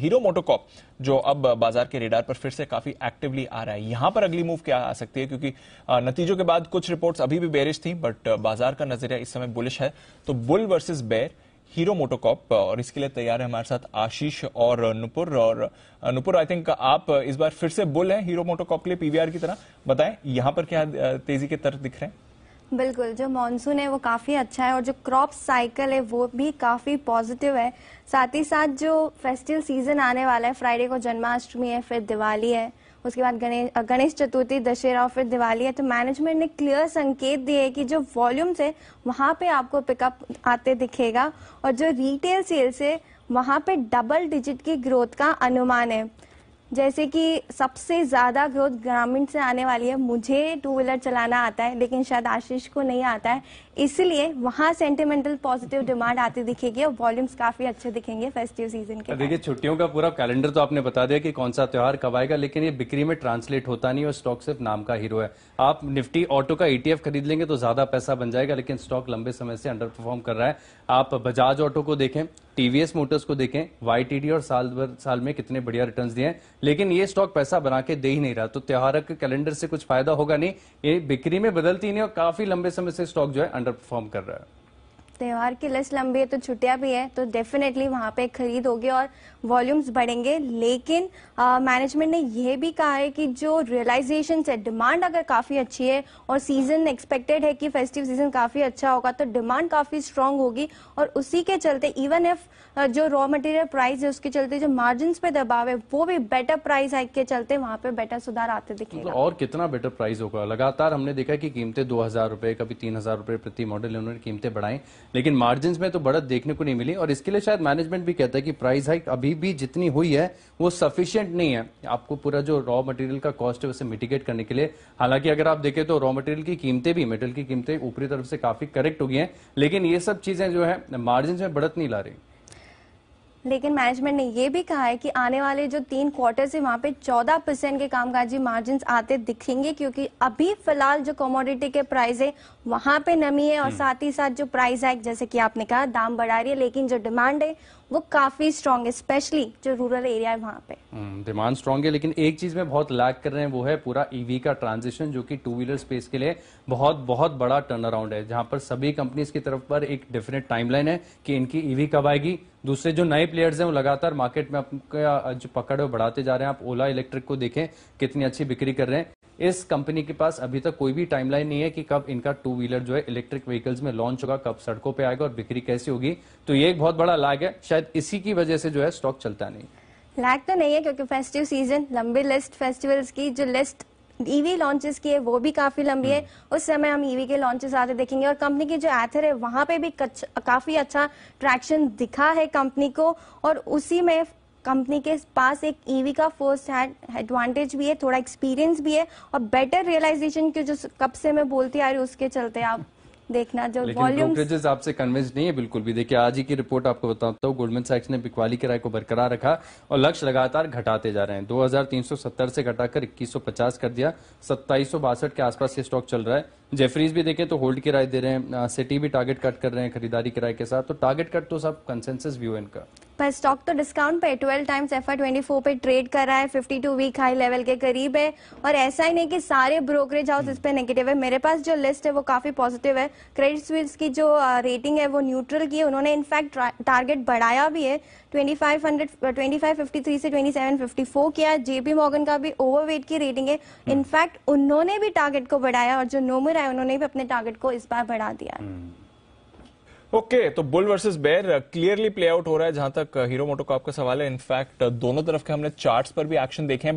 Hero MotoCorp जो अब बाजार के रेडार पर फिर से काफी एक्टिवली आ रहा है यहां पर अगली मूव क्या आ सकती है क्योंकि नतीजों के बाद कुछ रिपोर्ट्स अभी भी बेरिश थी बट बाजार का नजरिया इस समय बुलिश है तो bull versus bear Hero MotoCorp और इसके लिए तैयार है हमारे साथ आशीष और नुपुर और नुपुर आई थिंक आप इस बार फिर से बुल है हीरो मोटोकॉप के लिए पीवीआर की तरह बताएं यहां पर क्या तेजी के तरफ दिख रहे हैं बिल्कुल जो मानसून है वो काफ़ी अच्छा है और जो क्रॉप साइकिल है वो भी काफ़ी पॉजिटिव है साथ ही साथ जो फेस्टिवल सीजन आने वाला है फ्राइडे को जन्माष्टमी है फिर दिवाली है उसके बाद गणेश गणेश चतुर्थी दशहरा और फिर दिवाली है तो मैनेजमेंट ने क्लियर संकेत दिए है कि जो वॉल्यूम्स है वहां पे आपको पिकअप आते दिखेगा और जो रिटेल सेल्स है वहां पे डबल डिजिट की ग्रोथ का अनुमान है जैसे कि सबसे ज़्यादा ग्रोथ ग्रामीण से आने वाली है मुझे टू व्हीलर चलाना आता है लेकिन शायद आशीष को नहीं आता है इसलिए वहाँ सेंटिमेंटल पॉजिटिव डिमांड आती दिखेगी और वॉल्यूम्स काफ़ी अच्छे दिखेंगे फेस्टिव सीजन के देखिए छुट्टियों का पूरा कैलेंडर तो आपने बता दिया कि कौन सा त्यौहार कब आएगा लेकिन ये बिक्री में ट्रांसलेट होता नहीं और स्टॉक सिर्फ नाम का हीरो है आप निफ्टी ऑटो का ईटीएफ e खरीद लेंगे तो ज़्यादा पैसा बन जाएगा लेकिन स्टॉक लंबे समय से अंडर परफॉर्म कर रहा है आप बजाज ऑटो को देखें टीवीएस मोटर्स को देखें वाईटीडी और साल भर साल में कितने बढ़िया रिटर्न्स दिए हैं लेकिन ये स्टॉक पैसा बना के दे ही नहीं रहा तो त्योहार के कैलेंडर से कुछ फायदा होगा नहीं ये बिक्री में बदलती नहीं और काफी लंबे समय से स्टॉक जो है अंडर परफॉर्म कर रहा है त्यौहार की लिस्ट लंबी है तो छुट्टियां भी है तो डेफिनेटली वहां पे खरीद होगी और वॉल्यूम्स बढ़ेंगे लेकिन मैनेजमेंट ने यह भी कहा है कि जो रियलाइजेशन है डिमांड अगर काफ़ी अच्छी है और सीजन एक्सपेक्टेड है कि फेस्टिव सीजन काफ़ी अच्छा होगा तो डिमांड काफ़ी स्ट्रांग होगी और उसी के चलते इवन इफ जो रॉ मटेरियल प्राइस है उसके चलते जो मार्जिन पे दबाव है वो भी बेटर प्राइस हाइक के चलते वहाँ पे बेटर सुधार आते तो और कितना बेटर प्राइस होगा लगातार हमने देखा कि कीमतें दो हजार कभी तीन हजार प्रति मॉडल उन्होंने कीमतें बढ़ाई लेकिन मार्जिन में तो बढ़त देखने को नहीं मिली और इसके लिए शायद मैनेजमेंट भी कहता है कि प्राइस हाइक अभी भी जितनी हुई है वो सफिशियंट नहीं है आपको पूरा जो रॉ मटेरियल का कॉस्ट है उसे मिटिगेट करने के लिए हालांकि अगर आप देखें तो रॉ मटेरियल की कीमतें भी मेटल की कीमतें ऊपरी तरफ से काफी करेक्ट हो गई हैं लेकिन ये सब चीजें जो है मार्जिन में बढ़त नहीं ला रही लेकिन मैनेजमेंट ने ये भी कहा है कि आने वाले जो तीन क्वार्टर से वहां पे 14 परसेंट के कामकाजी मार्जिन आते दिखेंगे क्योंकि अभी फिलहाल जो कमोडिटी के प्राइस है वहां पे नमी है और हम्म। साथ ही साथ जो प्राइस है जैसे कि आपने कहा दाम बढ़ा रही है लेकिन जो डिमांड है वो काफी स्ट्रांग है स्पेशली जो रूरल एरिया है वहाँ पे डिमांड हम्म, स्ट्रांग है लेकिन एक चीज में बहुत लैक कर रहे हैं वो है पूरा ईवी e का ट्रांजिशन जो कि टू व्हीलर स्पेस के लिए बहुत बहुत बड़ा टर्न अराउंड है जहाँ पर सभी कंपनीज की तरफ पर एक डेफिनेट टाइमलाइन है कि इनकी ईवी e कब आएगी दूसरे जो नए प्लेयर्स हैं वो लगातार मार्केट में आपका जो पकड़ है बढ़ाते जा रहे हैं आप ओला इलेक्ट्रिक को देखें कितनी अच्छी बिक्री कर रहे हैं इस कंपनी के पास अभी तक कोई भी टाइमलाइन नहीं है कि कब इनका टू व्हीलर जो है इलेक्ट्रिक व्हीकल्स में लॉन्च होगा कब सड़कों पे आएगा और बिक्री कैसी होगी तो ये एक बहुत बड़ा लैग है शायद इसी की वजह से जो है स्टॉक चलता नहीं लैग तो नहीं है क्योंकि फेस्टिव सीजन लंबी लिस्ट फेस्टिवल्स की जो लिस्ट ईवी लॉन्चेस की है वो भी काफी लंबी है हम्म। उस समय हम ईवी e के लॉन्चेस आते देखेंगे और कंपनी की जो एथर है वहां पे भी काफी अच्छा ट्रैक्शन दिखा है कंपनी को और उसी में कंपनी के पास एक ईवी e का फर्स्ट हैंड एडवांटेज भी है थोड़ा एक्सपीरियंस भी है और बेटर रियलाइजेशन के जो कब से मैं बोलती आ रही हूँ उसके चलते आप देखना जो वॉल्यूम आपसे कन्विंस नहीं है बिल्कुल भी देखिए आज ही की रिपोर्ट आपको बताता हूँ गोल्डमैन सैक्स ने बिकवाली किराए को बरकरार रखा और लक्ष्य लगातार घटाते जा रहे हैं 2370 से घटाकर 2150 कर दिया सत्ताईस के आसपास ये स्टॉक चल रहा है जेफरीज भी देखें तो होल्ड किराए दे रहे हैं सिटी भी टारगेट कट कर रहे हैं खरीदारी किराए के साथ तो टारगेट कट तो सब कंसेंसस व्यू है इनका पर स्टॉक तो डिस्काउंट पे 12 टाइम्स एफ ट्वेंटी फोर पे ट्रेड कर रहा है 52 वीक हाई लेवल के करीब है और ऐसा ही नहीं कि सारे ब्रोकरेज हाउस इस पर नेगेटिव है मेरे पास जो लिस्ट है वो काफ़ी पॉजिटिव है क्रेडिट स्विस की जो रेटिंग है वो न्यूट्रल की है उन्होंने इनफैक्ट टारगेट बढ़ाया भी है 2500 2553 से 2754 किया जेपी मॉगन का भी ओवरवेट की रेटिंग है इनफैक्ट उन्होंने भी टारगेट को बढ़ाया और जो नोमर है उन्होंने भी अपने टारगेट को इस बार बढ़ा दिया हम्म। ओके okay, तो bull versus bear clearly play out हो रहा है जहां तक हीरो uh, मोटो का आपका सवाल है इनफैक्ट uh, दोनों तरफ के हमने चार्ट्स पर भी एक्शन देखे हैं